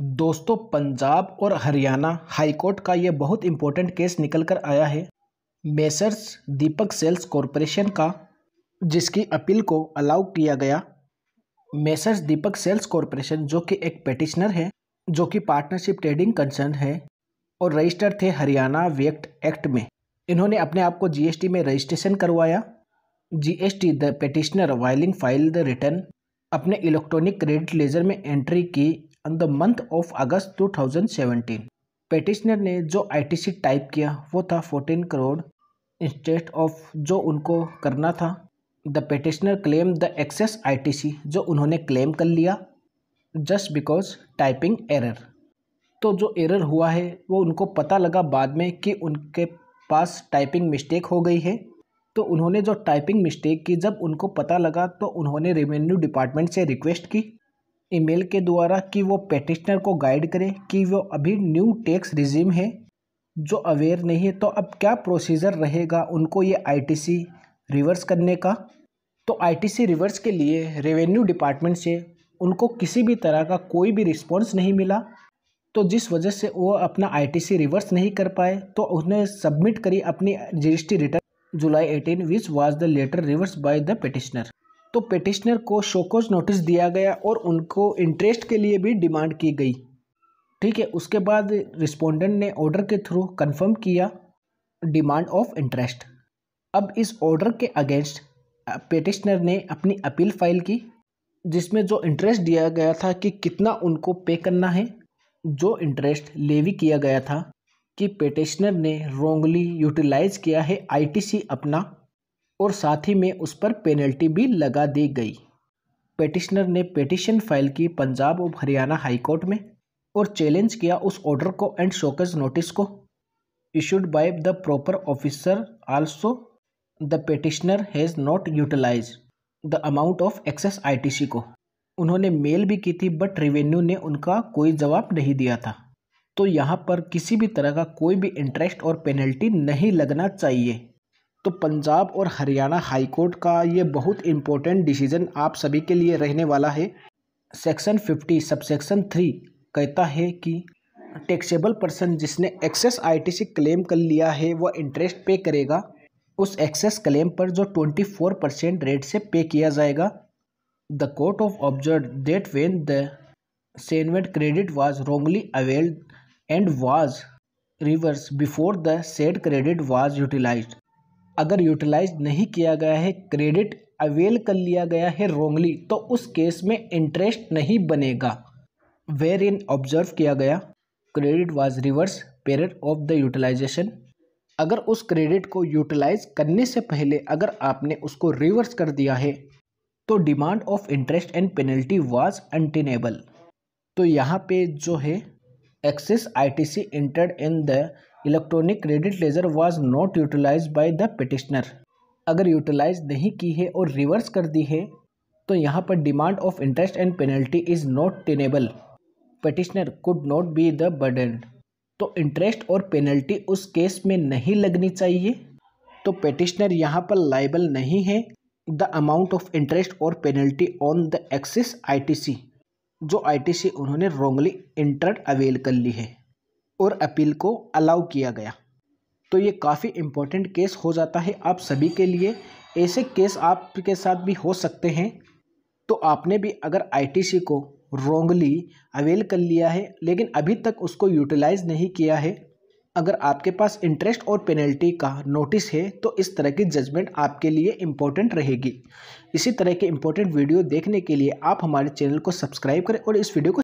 दोस्तों पंजाब और हरियाणा हाईकोर्ट का ये बहुत इम्पोर्टेंट केस निकल कर आया है मेसर्स दीपक सेल्स कॉरपोरेशन का जिसकी अपील को अलाउ किया गया मेसर्स दीपक सेल्स कॉरपोरेशन जो कि एक पेटिशनर है जो कि पार्टनरशिप ट्रेडिंग कंसर्न है और रजिस्टर थे हरियाणा वेक्ट एक्ट में इन्होंने अपने आप को जीएसटी में रजिस्ट्रेशन करवाया GST the petitioner whiling file the return अपने इलेक्ट्रॉनिक क्रेडिट लेजर में एंट्री की on the month of August 2017. Petitioner ने जो आईटीसी टाइप किया वो था 14 करोड़ इंस्टेट ऑफ जो उनको करना था the petitioner claim the excess ITC जो उन्होंने क्लेम कर लिया जस्ट बिकॉज टाइपिंग एरर तो जो एरर हुआ है वो उनको पता लगा बाद में कि उनके पास टाइपिंग मिस्टेक हो गई है तो उन्होंने जो टाइपिंग मिस्टेक की जब उनको पता लगा तो उन्होंने रेवेन्यू डिपार्टमेंट से रिक्वेस्ट की ईमेल के द्वारा कि वो पेटिशनर को गाइड करे कि वो अभी न्यू टैक्स रिजीम है जो अवेयर नहीं है तो अब क्या प्रोसीजर रहेगा उनको ये आईटीसी रिवर्स करने का तो आईटीसी रिवर्स के लिए रेवेन्यू डिपार्टमेंट से उनको किसी भी तरह का कोई भी रिस्पॉन्स नहीं मिला तो जिस वजह से वो अपना आईटीसी रिवर्स नहीं कर पाए तो उन्हें सबमिट करी अपनी जी return July 18 which was the later reverse by the petitioner तो पेटिशनर को शोकोज नोटिस दिया गया और उनको इंटरेस्ट के लिए भी डिमांड की गई ठीक है उसके बाद रिस्पोंडेंट ने ऑर्डर के थ्रू कंफर्म किया डिमांड ऑफ इंटरेस्ट अब इस ऑर्डर के अगेंस्ट पेटिशनर ने अपनी अपील फाइल की जिसमें जो इंटरेस्ट दिया गया था कि कितना उनको पे करना है जो इंटरेस्ट लेवी किया गया था कि पेटिशनर ने रोंगली यूटिलाइज किया है आईटीसी अपना और साथ ही में उस पर पेनल्टी भी लगा दी गई पेटिशनर ने पेटिशन फाइल की पंजाब और हरियाणा हाईकोर्ट में और चैलेंज किया उस ऑर्डर को एंड शोकज नोटिस को issued by the proper officer also the petitioner has not utilise the amount of excess ITC को उन्होंने मेल भी की थी बट रेवेन्यू ने उनका कोई जवाब नहीं दिया था तो यहाँ पर किसी भी तरह का कोई भी इंटरेस्ट और पेनल्टी नहीं लगना चाहिए तो पंजाब और हरियाणा हाईकोर्ट का ये बहुत इम्पोर्टेंट डिसीज़न आप सभी के लिए रहने वाला है सेक्शन 50 सब सेक्शन थ्री कहता है कि टैक्सेबल पर्सन जिसने एक्सेस आईटीसी क्लेम कर लिया है वह इंटरेस्ट पे करेगा उस एक्सेस क्लेम पर जो 24 परसेंट रेट से पे किया जाएगा the court of observe that when the CENVAT credit was wrongly availed and was reverse before the said credit was utilise अगर यूटिलाइज नहीं किया गया है क्रेडिट अवेल कर लिया गया है रोंगली तो उस केस में इंटरेस्ट नहीं बनेगा वेर इन ऑब्जर्व किया गया credit was reverse period of the utilisation अगर उस क्रेडिट को यूटिलाइज करने से पहले अगर आपने उसको रिवर्स कर दिया है तो demand of interest and penalty was untenable तो यहाँ पे जो है excess ITC T in the electronic credit ledger was not utilise by the petitioner अगर यूटिलाइज नहीं की है और रिवर्स कर दी है तो यहाँ पर demand of interest and penalty is not tenable petitioner could not be the burden तो इंटरेस्ट और पेनल्टी उस केस में नहीं लगनी चाहिए तो पटिशनर यहाँ पर लाइबल नहीं है द अमाउंट ऑफ इंटरेस्ट और penalty on the excess ITC जो आईटीसी उन्होंने रॉन्गली इंटर्ड अवेल कर ली है और अपील को अलाउ किया गया तो ये काफ़ी इम्पोर्टेंट केस हो जाता है आप सभी के लिए ऐसे केस आपके साथ भी हो सकते हैं तो आपने भी अगर आईटीसी को रोंगली अवेल कर लिया है लेकिन अभी तक उसको यूटिलाइज़ नहीं किया है अगर आपके पास इंटरेस्ट और पेनल्टी का नोटिस है तो इस तरह की जजमेंट आपके लिए इम्पोर्टेंट रहेगी इसी तरह के इम्पोर्टेंट वीडियो देखने के लिए आप हमारे चैनल को सब्सक्राइब करें और इस वीडियो को